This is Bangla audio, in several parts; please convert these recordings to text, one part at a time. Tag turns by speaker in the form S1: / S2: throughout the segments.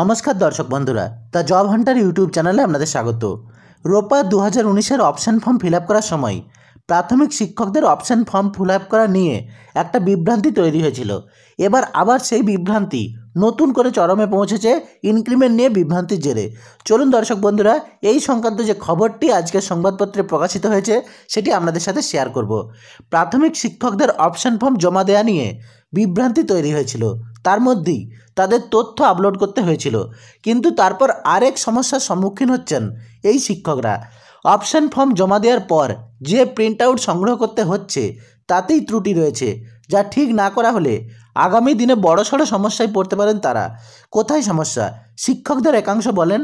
S1: নমস্কার দর্শক বন্ধুরা দ্য জব হান্টার ইউটিউব চ্যানেলে আপনাদের স্বাগত রোপা দু হাজার উনিশের অপশান ফর্ম ফিল আপ করার সময় প্রাথমিক শিক্ষকদের অপশান ফর্ম ফিল আপ করা নিয়ে একটা বিভ্রান্তি তৈরি হয়েছিল এবার আবার সেই বিভ্রান্তি নতুন করে চরমে পৌঁছেছে ইনক্রিমেন্ট নিয়ে বিভ্রান্তির জেরে চলুন দর্শক বন্ধুরা এই সংক্রান্ত যে খবরটি আজকের সংবাদপত্রে প্রকাশিত হয়েছে সেটি আপনাদের সাথে শেয়ার করব প্রাথমিক শিক্ষকদের অপশান ফর্ম জমা দেওয়া নিয়ে বিভ্রান্তি তৈরি হয়েছিল তার মধ্যেই তাদের তথ্য আপলোড করতে হয়েছিল কিন্তু তারপর আরেক সমস্যার সম্মুখীন হচ্ছেন এই শিক্ষকরা অপশান ফর্ম জমা দেওয়ার পর যে প্রিন্ট আউট সংগ্রহ করতে হচ্ছে তাতেই ত্রুটি রয়েছে যা ঠিক না করা হলে আগামী দিনে বড়সড় সমস্যায় পড়তে পারেন তারা কোথায় সমস্যা শিক্ষকদের একাংশ বলেন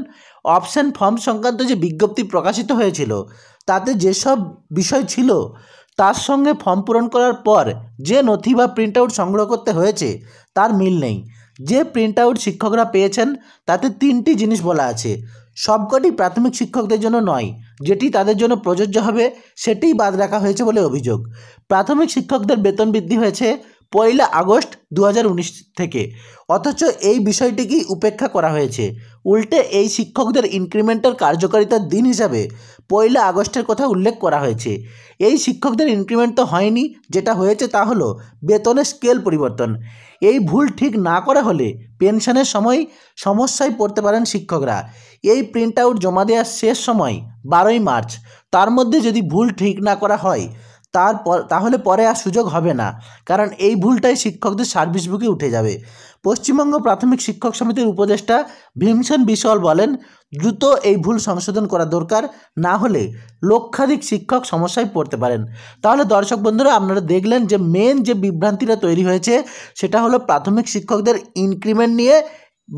S1: অপশান ফর্ম সংক্রান্ত যে বিজ্ঞপ্তি প্রকাশিত হয়েছিল তাতে যেসব বিষয় ছিল তার সঙ্গে ফর্ম পূরণ করার পর যে নথি বা প্রিন্ট আউট সংগ্রহ করতে হয়েছে তার মিল নেই যে প্রিন্ট আউট শিক্ষকরা পেয়েছেন তাতে তিনটি জিনিস বলা আছে সবকটি প্রাথমিক শিক্ষকদের জন্য নয় যেটি তাদের জন্য প্রযোজ্য হবে সেটি বাদ রাখা হয়েছে বলে অভিযোগ প্রাথমিক শিক্ষকদের বেতন বৃদ্ধি হয়েছে পয়লা আগস্ট দু থেকে অথচ এই বিষয়টিকেই উপেক্ষা করা হয়েছে উল্টে এই শিক্ষকদের ইনক্রিমেন্টের কার্যকারিতার দিন হিসাবে পয়লা আগস্টের কথা উল্লেখ করা হয়েছে এই শিক্ষকদের ইনক্রিমেন্ট তো হয়নি যেটা হয়েছে তা হলো বেতনের স্কেল পরিবর্তন এই ভুল ঠিক না করা হলে পেনশনের সময় সমস্যায় পড়তে পারেন শিক্ষকরা এই প্রিন্ট আউট জমা দেওয়ার শেষ সময় বারোই মার্চ তার মধ্যে যদি ভুল ঠিক না করা হয় তারপর তাহলে পরে আর সুযোগ হবে না কারণ এই ভুলটাই শিক্ষকদের সার্ভিস বুকে উঠে যাবে পশ্চিমবঙ্গ প্রাথমিক শিক্ষক সমিতির উপদেষ্টা ভীমসেন বিশল বলেন দ্রুত এই ভুল সংশোধন করা দরকার না হলে লক্ষাধিক শিক্ষক সমস্যায় পড়তে পারেন তাহলে দর্শক বন্ধুরা আপনারা দেখলেন যে মেন যে বিভ্রান্তিটা তৈরি হয়েছে সেটা হলো প্রাথমিক শিক্ষকদের ইনক্রিমেন্ট নিয়ে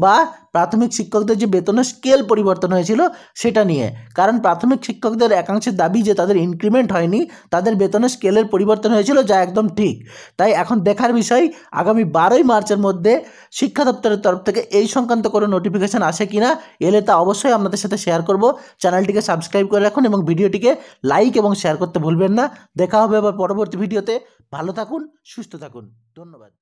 S1: বা প্রাথমিক শিক্ষকদের যে বেতনের স্কেল পরিবর্তন হয়েছিল সেটা নিয়ে কারণ প্রাথমিক শিক্ষকদের একাংশের দাবি যে তাদের ইনক্রিমেন্ট হয়নি তাদের বেতনের স্কেলের পরিবর্তন হয়েছিল যা একদম ঠিক তাই এখন দেখার বিষয় আগামী বারোই মার্চের মধ্যে শিক্ষা দপ্তরের তরফ থেকে এই সংক্রান্ত কোনো নোটিফিকেশান আসে কি না এলে তা অবশ্যই আপনাদের সাথে শেয়ার করব চ্যানেলটিকে সাবস্ক্রাইব করে রাখুন এবং ভিডিওটিকে লাইক এবং শেয়ার করতে ভুলবেন না দেখা হবে আবার পরবর্তী ভিডিওতে ভালো থাকুন সুস্থ থাকুন ধন্যবাদ